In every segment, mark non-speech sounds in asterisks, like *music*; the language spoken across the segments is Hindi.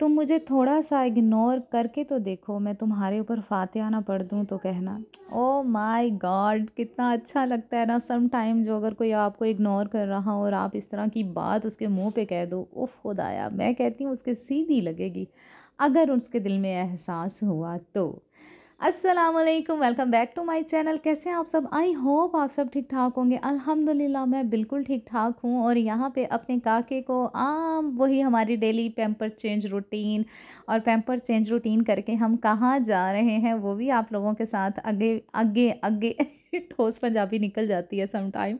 तुम मुझे थोड़ा सा इग्नोर करके तो देखो मैं तुम्हारे ऊपर फातिया ना पढ़ दूँ तो कहना ओ माय गॉड कितना अच्छा लगता है ना सम टाइम जो अगर कोई आपको इग्नोर कर रहा हो और आप इस तरह की बात उसके मुंह पे कह दो उफ खुदाया मैं कहती हूँ उसके सीधी लगेगी अगर उसके दिल में एहसास हुआ तो अस्सलाम वालेकुम welcome back to my channel कैसे हैं आप सब आई होप आप सब ठीक ठाक होंगे अल्हम्दुलिल्लाह मैं बिल्कुल ठीक ठाक हूँ और यहाँ पे अपने काके को आम वही हमारी डेली पैम्पर चेंज रूटीन और पैम्पर चेंज रूटीन करके हम कहाँ जा रहे हैं वो भी आप लोगों के साथ आगे आगे आगे *laughs* ठोस पंजाबी निकल जाती है समटाइम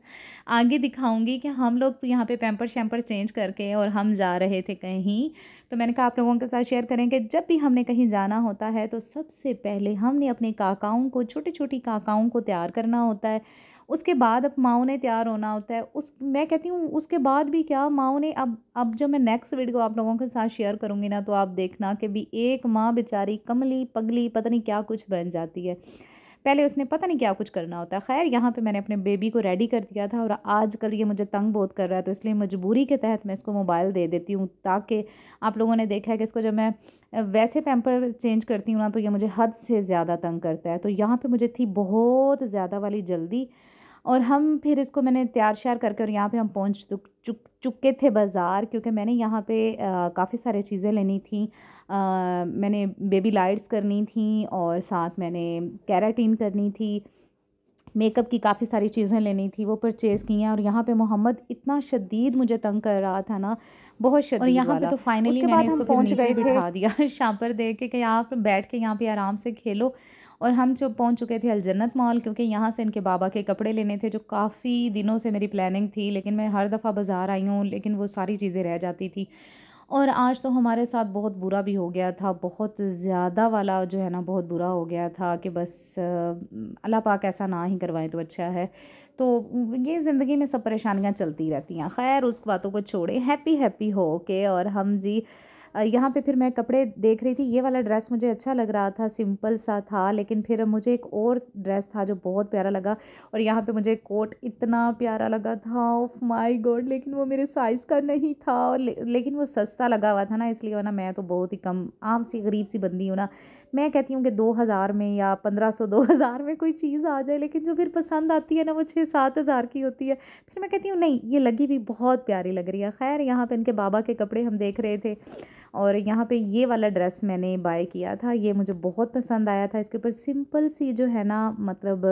आगे दिखाऊंगी कि हम लोग तो यहाँ पे पैम्पर शैम्पर चेंज करके और हम जा रहे थे कहीं तो मैंने कहा आप लोगों के साथ शेयर करें कि जब भी हमने कहीं जाना होता है तो सबसे पहले हमने अपने काकाओं को छोटी छोटी काकाओं को तैयार करना होता है उसके बाद अब माओ ने तैयार होना होता है उस मैं कहती हूँ उसके बाद भी क्या माओ ने अब अब जब मैं नेक्स्ट वीडियो आप लोगों के साथ शेयर करूँगी ना तो आप देखना कि भी एक माँ बेचारी कमली पगली पता नहीं क्या कुछ बन जाती है पहले उसने पता नहीं क्या कुछ करना होता है खैर यहाँ पर मैंने अपने बेबी को रेडी कर दिया था और आजकल ये मुझे तंग बहुत कर रहा है तो इसलिए मजबूरी के तहत मैं इसको मोबाइल दे देती हूँ ताकि आप लोगों ने देखा है कि इसको जब मैं वैसे पैम्पर चेंज करती हूँ ना तो ये मुझे हद से ज़्यादा तंग करता है तो यहाँ पर मुझे थी बहुत ज़्यादा वाली जल्दी और हम फिर इसको मैंने तैयार श्यार करके और यहाँ पे हम पहुँच चुक चुक चुके थे बाज़ार क्योंकि मैंने यहाँ पे काफ़ी सारी चीज़ें लेनी थी आ, मैंने बेबी लाइट्स करनी थी और साथ मैंने कैराटीन करनी थी मेकअप की काफ़ी सारी चीज़ें लेनी थी वो परचेज़ की हैं और यहाँ पे मोहम्मद इतना शदीद मुझे तंग कर रहा था ना बहुत शदीद और यहाँ पे तो फाइनली उसके बाद हम पहुँच गए बिठा दिया *laughs* पर देख के कि यहाँ पर बैठ के यहाँ पे आराम से खेलो और हम जब पहुँच चुके थे अलजन्नत मॉल क्योंकि यहाँ से इनके बाबा के कपड़े लेने थे जो काफ़ी दिनों से मेरी प्लानिंग थी लेकिन मैं हर दफ़ा बाज़ार आई हूँ लेकिन वो सारी चीज़ें रह जाती थी और आज तो हमारे साथ बहुत बुरा भी हो गया था बहुत ज़्यादा वाला जो है ना बहुत बुरा हो गया था कि बस अल्लाह पाक ऐसा ना ही करवाएं तो अच्छा है तो ये ज़िंदगी में सब परेशानियाँ चलती रहती हैं खैर उस बातों को छोड़ें हैप्पी हैप्पी हो के और हम जी यहाँ पे फिर मैं कपड़े देख रही थी ये वाला ड्रेस मुझे अच्छा लग रहा था सिंपल सा था लेकिन फिर मुझे एक और ड्रेस था जो बहुत प्यारा लगा और यहाँ पे मुझे कोट इतना प्यारा लगा था ऑफ माय गॉड लेकिन वो मेरे साइज़ का नहीं था और ले, लेकिन वो सस्ता लगा हुआ था ना इसलिए वरना मैं तो बहुत ही कम आम सी गरीब सी बंदी हूँ ना मैं कहती हूँ कि दो हज़ार में या पंद्रह सौ दो हज़ार में कोई चीज़ आ जाए लेकिन जो फिर पसंद आती है ना वो छः सात हज़ार की होती है फिर मैं कहती हूँ नहीं ये लगी भी बहुत प्यारी लग रही है खैर यहाँ पर इनके बाबा के कपड़े हम देख रहे थे और यहाँ पे ये वाला ड्रेस मैंने बाय किया था ये मुझे बहुत पसंद आया था इसके ऊपर सिंपल सी जो है ना मतलब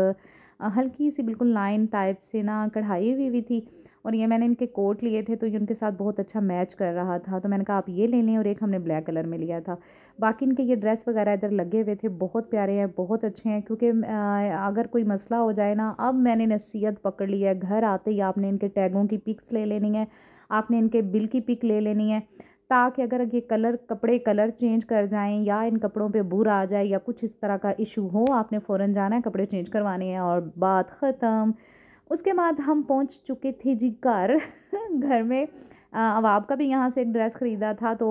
हल्की सी बिल्कुल लाइन टाइप से ना कढ़ाई हुई हुई थी और ये मैंने इनके कोट लिए थे तो ये उनके साथ बहुत अच्छा मैच कर रहा था तो मैंने कहा आप ये ले लें और एक हमने ब्लैक कलर में लिया था बाकी इनके ये ड्रेस वगैरह इधर लगे हुए थे बहुत प्यारे हैं बहुत अच्छे हैं क्योंकि अगर कोई मसला हो जाए ना अब मैंने नसीहत पकड़ ली है घर आते ही आपने इनके टैगों की पिक्स ले लेनी है आपने इनके बिल की पिक ले लेनी है ताकि अगर ये कलर कपड़े कलर चेंज कर जाएं या इन कपड़ों पे बुर आ जाए या कुछ इस तरह का इशू हो आपने फ़ौरन जाना है कपड़े चेंज करवाने हैं और बात ख़त्म उसके बाद हम पहुंच चुके थे जी घर *laughs* घर में अब आपका भी यहाँ से एक ड्रेस ख़रीदा था तो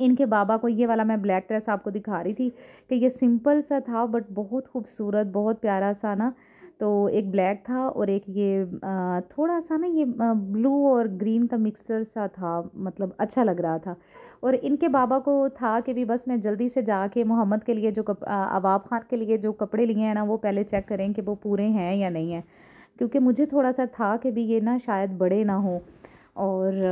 इनके बाबा को ये वाला मैं ब्लैक ड्रेस आपको दिखा रही थी कि ये सिंपल सा था बट बहुत खूबसूरत बहुत प्यारा सा ना तो एक ब्लैक था और एक ये थोड़ा सा ना ये ब्लू और ग्रीन का मिक्सचर सा था मतलब अच्छा लग रहा था और इनके बाबा को था कि भी बस मैं जल्दी से जाके मोहम्मद के लिए जो कप अवाब खान के लिए जो कपड़े लिए हैं ना वो पहले चेक करें कि वो पूरे हैं या नहीं हैं क्योंकि मुझे थोड़ा सा था कि भी ये ना शायद बड़े ना हों और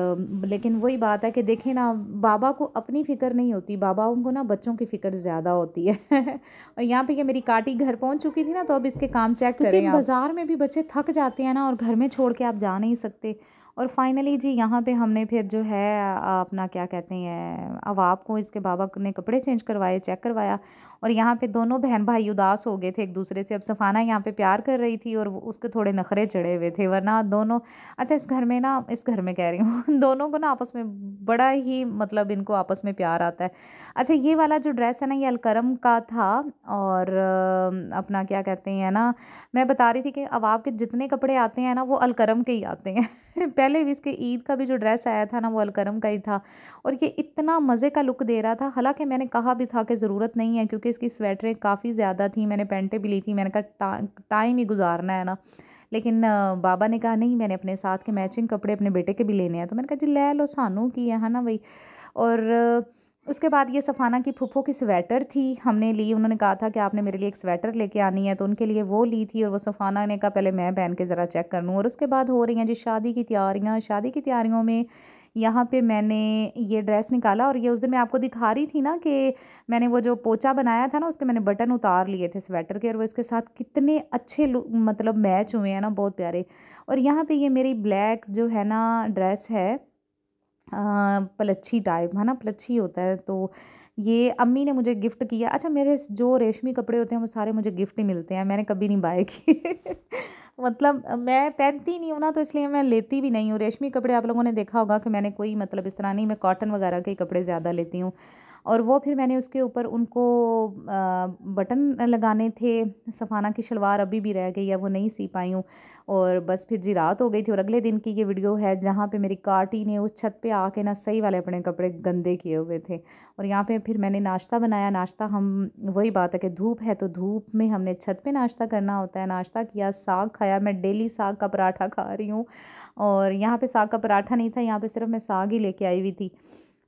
लेकिन वही बात है कि देखें ना बाबा को अपनी फ़िक्र नहीं होती बाबाओं को ना बच्चों की फ़िक्र ज़्यादा होती है *laughs* और यहाँ पे ये मेरी काटी घर पहुँच चुकी थी ना तो अब इसके काम चेक करें बाज़ार में भी बच्चे थक जाते हैं ना और घर में छोड़ के आप जा नहीं सकते और फाइनली जी यहाँ पे हमने फिर जो है अपना क्या कहते हैं अवाब को इसके बाबा ने कपड़े चेंज करवाए चेक करवाया और यहाँ पे दोनों बहन भाई उदास हो गए थे एक दूसरे से अब सफ़ाना यहाँ पे प्यार कर रही थी और उसके थोड़े नखरे चढ़े हुए थे वरना दोनों अच्छा इस घर में ना इस घर में कह रही हूँ *laughs* दोनों को ना आपस में बड़ा ही मतलब इनको आपस में प्यार आता है अच्छा ये वाला जो ड्रेस है ना ये अलकरम का था और अपना क्या कहते हैं ना मैं बता रही थी कि अवाब के जितने कपड़े आते हैं ना वो अलकरम के ही आते हैं *laughs* पहले भी इसके ईद का भी जो ड्रेस आया था ना वो अलकरम का ही था और ये इतना मज़े का लुक दे रहा था हालांकि मैंने कहा भी था कि ज़रूरत नहीं है क्योंकि इसकी स्वेटरें काफ़ी ज़्यादा थी मैंने पेंटें भी ली थी मैंने कहा टाइम ही गुजारना है ना लेकिन बाबा ने कहा नहीं मैंने अपने साथ के मैचिंग कपड़े अपने बेटे के भी लेने हैं तो मैंने कहा जी ले लो सानू की है ना भाई और उसके बाद ये सफ़ाना की फुफो की स्वेटर थी हमने ली उन्होंने कहा था कि आपने मेरे लिए एक स्वेटर लेके आनी है तो उनके लिए वो ली थी और वो सफ़ाना ने कहा पहले मैं पहन के ज़रा चेक कर लूँ और उसके बाद हो रही हैं जी शादी की तैयारियाँ शादी की तैयारियों में यहाँ पे मैंने ये ड्रेस निकाला और ये उस दिन मैं आपको दिखा रही थी ना कि मैंने वो जो पोचा बनाया था ना उसके मैंने बटन उतार लिए थे स्वेटर के और वो इसके साथ कितने अच्छे मतलब मैच हुए हैं ना बहुत प्यारे और यहाँ पे ये मेरी ब्लैक जो है ना ड्रेस है पलच्छी टाइप है ना पलच्छी होता है तो ये अम्मी ने मुझे गिफ़्ट किया अच्छा मेरे जो रेशमी कपड़े होते हैं वो सारे मुझे गिफ़्ट ही मिलते हैं मैंने कभी नहीं बाय *laughs* किए मतलब मैं पहनती नहीं हूँ ना तो इसलिए मैं लेती भी नहीं हूँ रेशमी कपड़े आप लोगों ने देखा होगा कि मैंने कोई मतलब इस तरह नहीं मैं कॉटन वगैरह के कपड़े ज़्यादा लेती हूँ और वो फिर मैंने उसके ऊपर उनको बटन लगाने थे सफाना की शलवार अभी भी रह गई है वो नहीं सी पाई हूँ और बस फिर जी रात हो गई थी और अगले दिन की ये वीडियो है जहाँ पे मेरी काटी ने उस छत पे आके ना सही वाले अपने कपड़े गंदे किए हुए थे और यहाँ पे फिर मैंने नाश्ता बनाया नाश्ता हम वही बात है कि धूप है तो धूप में हमने छत पर नाश्ता करना होता है नाश्ता किया साग खाया मैं डेली साग का पराठा खा रही हूँ और यहाँ पर साग का पराठा नहीं था यहाँ पर सिर्फ मैं साग ही लेके आई हुई थी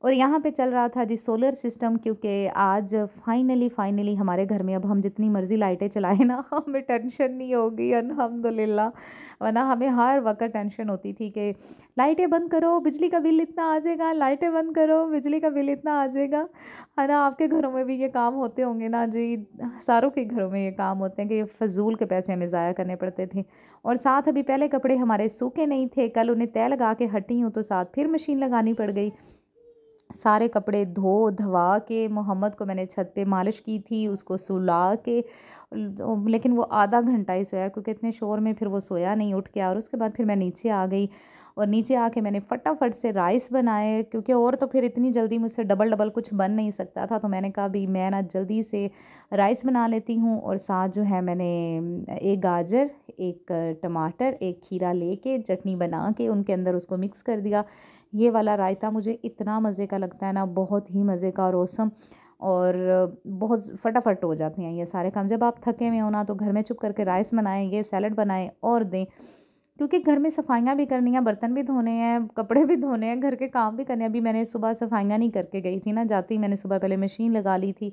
और यहाँ पे चल रहा था जी सोलर सिस्टम क्योंकि आज फाइनली फाइनली हमारे घर में अब हम जितनी मर्ज़ी लाइटें चलाएं ना *laughs* हमें टेंशन नहीं होगी अलहमदिल्ला वरना हमें हर वक्त टेंशन होती थी कि लाइटें बंद करो बिजली का बिल इतना आ जाएगा लाइटें बंद करो बिजली का बिल इतना आ जाएगा है ना आपके घरों में भी ये काम होते होंगे ना जी सारों के घरों में ये काम होते हैं कि फजूल के पैसे हमें ज़ाया करने पड़ते थे और साथ अभी पहले कपड़े हमारे सूखे नहीं थे कल उन्हें तय लगा के हटी हूँ तो साथ फिर मशीन लगानी पड़ गई सारे कपड़े धो धवा के मोहम्मद को मैंने छत पे मालिश की थी उसको सुला के लेकिन वो आधा घंटा ही सोया क्योंकि इतने शोर में फिर वो सोया नहीं उठ के और उसके बाद फिर मैं नीचे आ गई और नीचे आके मैंने फटाफट से राइस बनाए क्योंकि और तो फिर इतनी जल्दी मुझसे डबल डबल कुछ बन नहीं सकता था तो मैंने कहा भी मैं ना जल्दी से राइस बना लेती हूँ और साथ जो है मैंने एक गाजर एक टमाटर एक खीरा लेके चटनी बना के उनके अंदर उसको मिक्स कर दिया ये वाला रायता मुझे इतना मज़े का लगता है ना बहुत ही मज़े का और और बहुत फटाफट हो जाते हैं ये सारे काम जब आप थके हुए हो ना तो घर में चुप करके राइस बनाएं ये सैलड बनाएं और दें क्योंकि घर में सफाइयाँ भी करनी है बर्तन भी धोने हैं कपड़े भी धोने हैं घर के काम भी करने हैं अभी मैंने सुबह सफाइयाँ नहीं करके गई थी ना जाती ही मैंने सुबह पहले मशीन लगा ली थी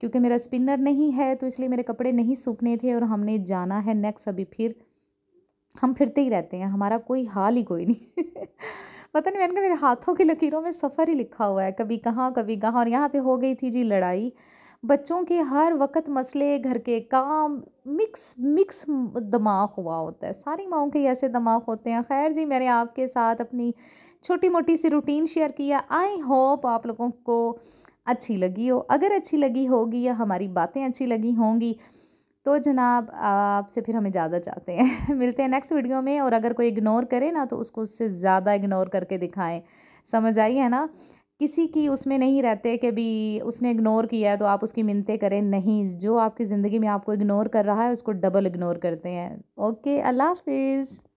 क्योंकि मेरा स्पिनर नहीं है तो इसलिए मेरे कपड़े नहीं सूखने थे और हमने जाना है नेक्स्ट अभी फिर हम फिरते ही रहते हैं हमारा कोई हाल ही कोई नहीं *laughs* पता नहीं मैंने कहा मेरे हाथों की लकीरों में सफ़र ही लिखा हुआ है कभी कहाँ कभी कहाँ और यहाँ पे हो गई थी जी लड़ाई बच्चों के हर वक्त मसले घर के काम मिक्स मिक्स दिमाग हुआ होता है सारी माओ के ऐसे दिमाग होते हैं खैर जी मैंने आपके साथ अपनी छोटी मोटी सी रूटीन शेयर किया आई होप आप लोगों को अच्छी लगी हो अगर अच्छी लगी होगी या हमारी बातें अच्छी लगी होंगी तो जनाब आपसे फिर हम इजाज़त चाहते हैं *laughs* मिलते हैं नेक्स्ट वीडियो में और अगर कोई इग्नोर करे ना तो उसको उससे ज़्यादा इग्नोर करके दिखाएं समझ आई है ना किसी की उसमें नहीं रहते कि भी उसने इग्नोर किया है तो आप उसकी मिनतें करें नहीं जो आपकी ज़िंदगी में आपको इग्नोर कर रहा है उसको डबल इग्नोर करते हैं ओके अल्लाह हाफिज़